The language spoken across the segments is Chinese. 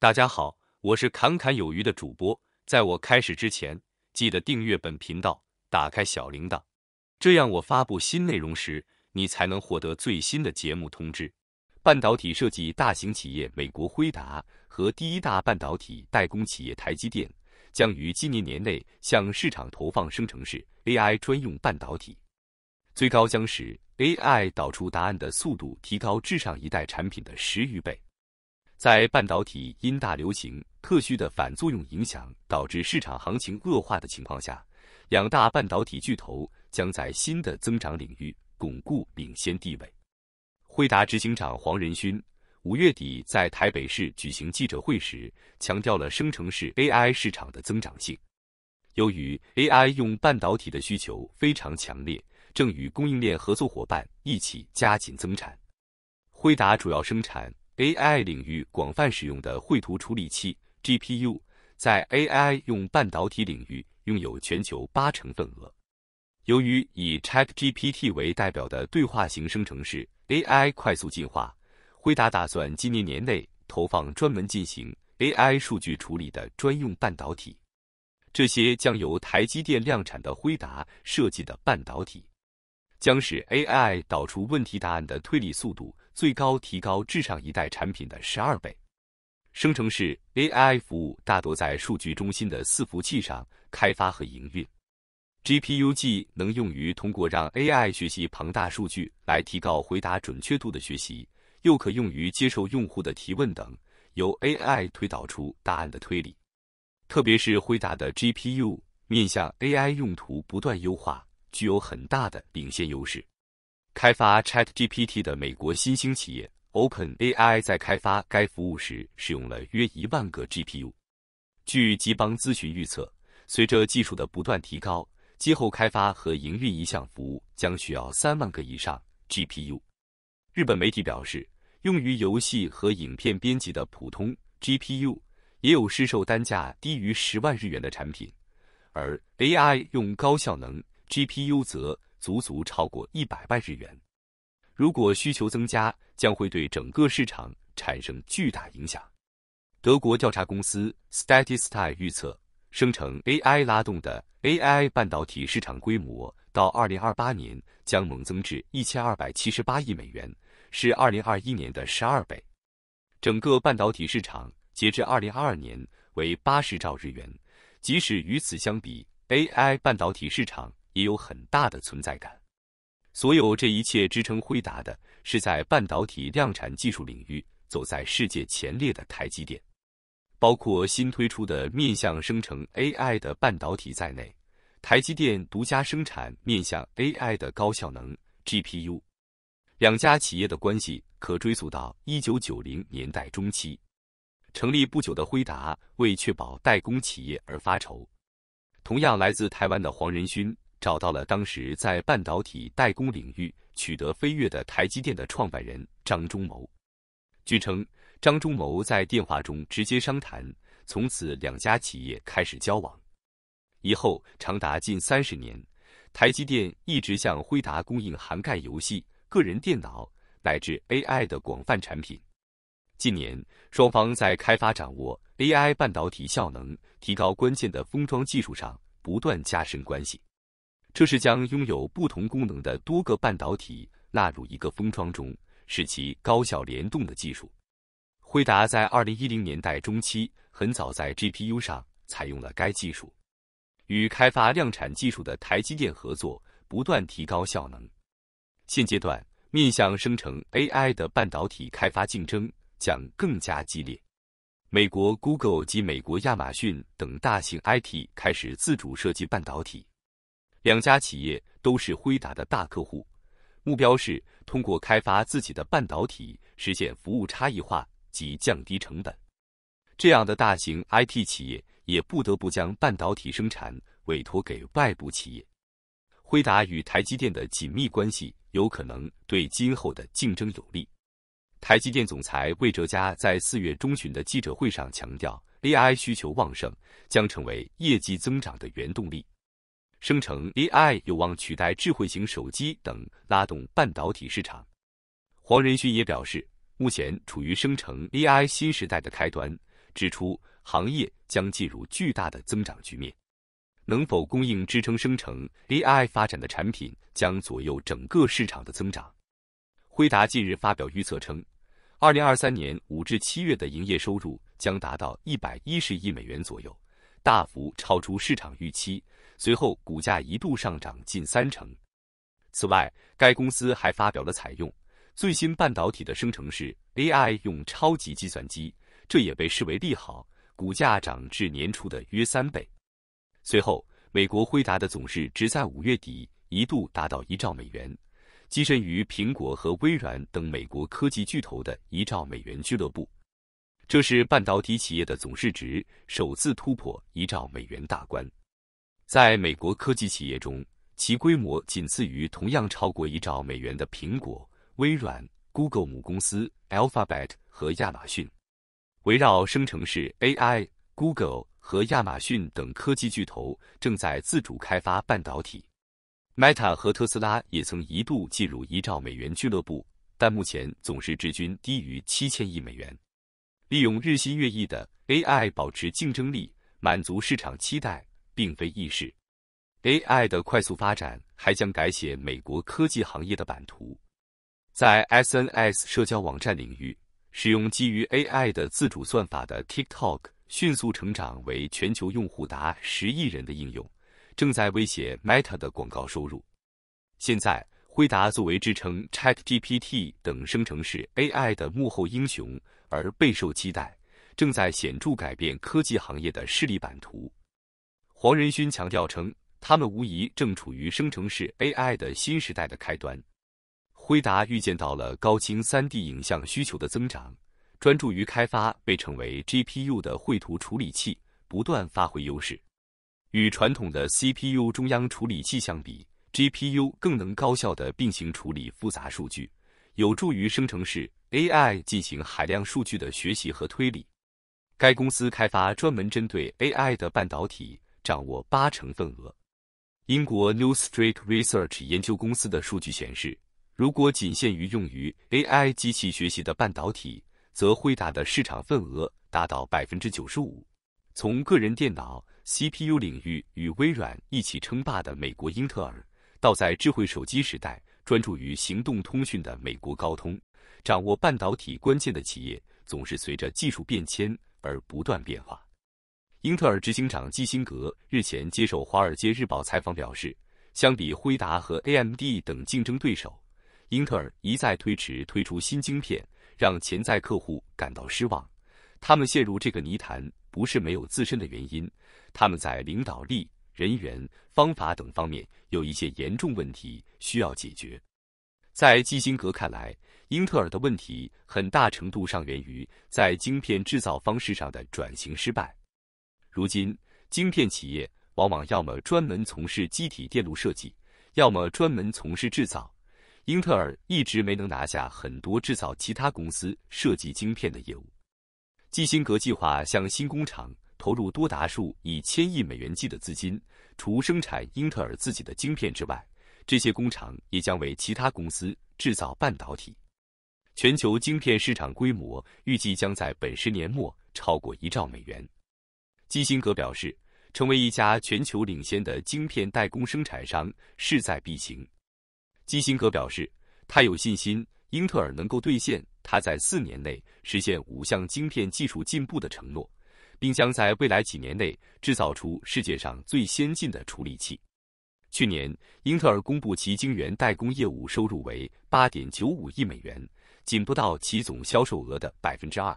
大家好，我是侃侃有余的主播。在我开始之前，记得订阅本频道，打开小铃铛，这样我发布新内容时，你才能获得最新的节目通知。半导体设计大型企业美国辉达和第一大半导体代工企业台积电将于今年年内向市场投放生成式 AI 专用半导体，最高将使 AI 导出答案的速度提高至上一代产品的十余倍。在半导体因大流行特需的反作用影响，导致市场行情恶化的情况下，两大半导体巨头将在新的增长领域巩固领先地位。辉达执行长黄仁勋五月底在台北市举行记者会时，强调了生成式 AI 市场的增长性。由于 AI 用半导体的需求非常强烈，正与供应链合作伙伴一起加紧增产。辉达主要生产。AI 领域广泛使用的绘图处理器 GPU，在 AI 用半导体领域拥有全球八成份额。由于以 ChatGPT 为代表的对话型生成式 AI 快速进化，辉达打算今年年内投放专门进行 AI 数据处理的专用半导体。这些将由台积电量产的辉达设计的半导体，将使 AI 导出问题答案的推理速度。最高提高至上一代产品的十二倍。生成式 AI 服务大多在数据中心的伺服器上开发和营运。GPU 既能用于通过让 AI 学习庞大数据来提高回答准确度的学习，又可用于接受用户的提问等，由 AI 推导出答案的推理。特别是回答的 GPU 面向 AI 用途不断优化，具有很大的领先优势。开发 ChatGPT 的美国新兴企业 OpenAI 在开发该服务时使用了约一万个 GPU。据吉邦咨询预测，随着技术的不断提高，今后开发和营运一项服务将需要三万个以上 GPU。日本媒体表示，用于游戏和影片编辑的普通 GPU 也有市售单价低于十万日元的产品，而 AI 用高效能 GPU 则。足足超过一百万日元。如果需求增加，将会对整个市场产生巨大影响。德国调查公司 Statista 预测，生成 AI 拉动的 AI 半导体市场规模到二零二八年将猛增至一千二百七十八亿美元，是二零二一年的十二倍。整个半导体市场截至二零二二年为八十兆日元，即使与此相比，AI 半导体市场。也有很大的存在感。所有这一切支撑辉达的，是在半导体量产技术领域走在世界前列的台积电，包括新推出的面向生成 AI 的半导体在内，台积电独家生产面向 AI 的高效能 GPU。两家企业的关系可追溯到1990年代中期。成立不久的辉达为确保代工企业而发愁。同样来自台湾的黄仁勋。找到了当时在半导体代工领域取得飞跃的台积电的创办人张忠谋。据称，张忠谋在电话中直接商谈，从此两家企业开始交往。以后长达近三十年，台积电一直向辉达供应涵盖游戏、个人电脑乃至 AI 的广泛产品。近年，双方在开发掌握 AI 半导体效能、提高关键的封装技术上不断加深关系。这是将拥有不同功能的多个半导体纳入一个封装中，使其高效联动的技术。辉达在二零一零年代中期很早在 GPU 上采用了该技术，与开发量产技术的台积电合作，不断提高效能。现阶段面向生成 AI 的半导体开发竞争将更加激烈。美国 Google 及美国亚马逊等大型 IT 开始自主设计半导体。两家企业都是辉达的大客户，目标是通过开发自己的半导体实现服务差异化及降低成本。这样的大型 IT 企业也不得不将半导体生产委托给外部企业。辉达与台积电的紧密关系有可能对今后的竞争有利。台积电总裁魏哲嘉在四月中旬的记者会上强调，AI 需求旺盛将成为业绩增长的原动力。生成 AI 有望取代智慧型手机等，拉动半导体市场。黄仁勋也表示，目前处于生成 AI 新时代的开端，指出行业将进入巨大的增长局面。能否供应支撑生成 AI 发展的产品，将左右整个市场的增长。辉达近日发表预测称，2023年5至7月的营业收入将达到110亿美元左右，大幅超出市场预期。随后，股价一度上涨近三成。此外，该公司还发表了采用最新半导体的生成式 AI 用超级计算机，这也被视为利好，股价涨至年初的约三倍。随后，美国辉达的总市值在五月底一度达到一兆美元，跻身于苹果和微软等美国科技巨头的一兆美元俱乐部。这是半导体企业的总市值首次突破一兆美元大关。在美国科技企业中，其规模仅次于同样超过一兆美元的苹果、微软、Google 母公司 Alphabet 和亚马逊。围绕生成式 AI，Google 和亚马逊等科技巨头正在自主开发半导体。Meta 和特斯拉也曾一度进入一兆美元俱乐部，但目前总市值均低于七千亿美元。利用日新月异的 AI 保持竞争力，满足市场期待。并非易事。AI 的快速发展还将改写美国科技行业的版图。在 SNS 社交网站领域，使用基于 AI 的自主算法的 TikTok 迅速成长为全球用户达十亿人的应用，正在威胁 Meta 的广告收入。现在，辉达作为支撑 ChatGPT 等生成式 AI 的幕后英雄而备受期待，正在显著改变科技行业的势力版图。黄仁勋强调称，他们无疑正处于生成式 AI 的新时代的开端。辉达预见到了高清 3D 影像需求的增长，专注于开发被称为 GPU 的绘图处理器，不断发挥优势。与传统的 CPU 中央处理器相比，GPU 更能高效的并行处理复杂数据，有助于生成式 AI 进行海量数据的学习和推理。该公司开发专门针对 AI 的半导体。掌握八成份额。英国 New Street Research 研究公司的数据显示，如果仅限于用于 AI 机器学习的半导体，则惠达的市场份额达到百分之九十五。从个人电脑 CPU 领域与微软一起称霸的美国英特尔，到在智慧手机时代专注于行动通讯的美国高通，掌握半导体关键的企业总是随着技术变迁而不断变化。英特尔执行长基辛格日前接受《华尔街日报》采访表示，相比辉达和 AMD 等竞争对手，英特尔一再推迟推出新晶片，让潜在客户感到失望。他们陷入这个泥潭不是没有自身的原因，他们在领导力、人员、方法等方面有一些严重问题需要解决。在基辛格看来，英特尔的问题很大程度上源于在晶片制造方式上的转型失败。如今，晶片企业往往要么专门从事机体电路设计，要么专门从事制造。英特尔一直没能拿下很多制造其他公司设计晶片的业务。基辛格计划向新工厂投入多达数以千亿美元计的资金，除生产英特尔自己的晶片之外，这些工厂也将为其他公司制造半导体。全球晶片市场规模预计将在本十年末超过一兆美元。基辛格表示，成为一家全球领先的晶片代工生产商势在必行。基辛格表示，他有信心英特尔能够兑现他在四年内实现五项晶片技术进步的承诺，并将在未来几年内制造出世界上最先进的处理器。去年，英特尔公布其晶圆代工业务收入为八点九五亿美元，仅不到其总销售额的百分之二。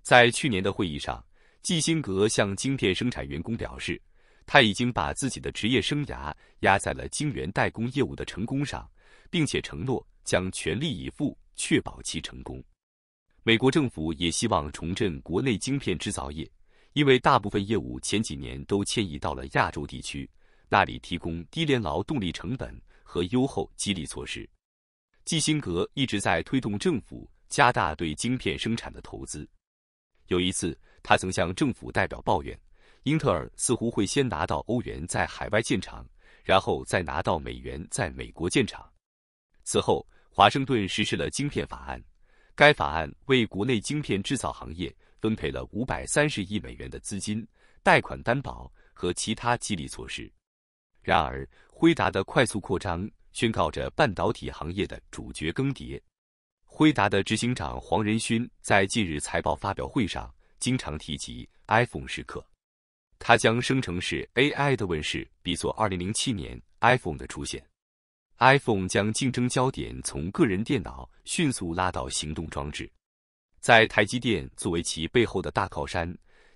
在去年的会议上。基辛格向晶片生产员工表示，他已经把自己的职业生涯压在了晶圆代工业务的成功上，并且承诺将全力以赴确保其成功。美国政府也希望重振国内晶片制造业，因为大部分业务前几年都迁移到了亚洲地区，那里提供低廉劳动力成本和优厚激励措施。基辛格一直在推动政府加大对晶片生产的投资。有一次。他曾向政府代表抱怨，英特尔似乎会先拿到欧元在海外建厂，然后再拿到美元在美国建厂。此后，华盛顿实施了晶片法案，该法案为国内晶片制造行业分配了五百三十亿美元的资金、贷款担保和其他激励措施。然而，辉达的快速扩张宣告着半导体行业的主角更迭。辉达的执行长黄仁勋在近日财报发表会上。经常提及 iPhone 时刻，他将生成式 AI 的问世比作2007年 iPhone 的出现。iPhone 将竞争焦点从个人电脑迅速拉到行动装置，在台积电作为其背后的大靠山，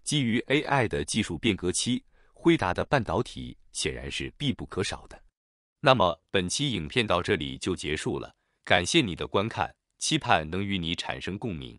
基于 AI 的技术变革期，辉达的半导体显然是必不可少的。那么本期影片到这里就结束了，感谢你的观看，期盼能与你产生共鸣。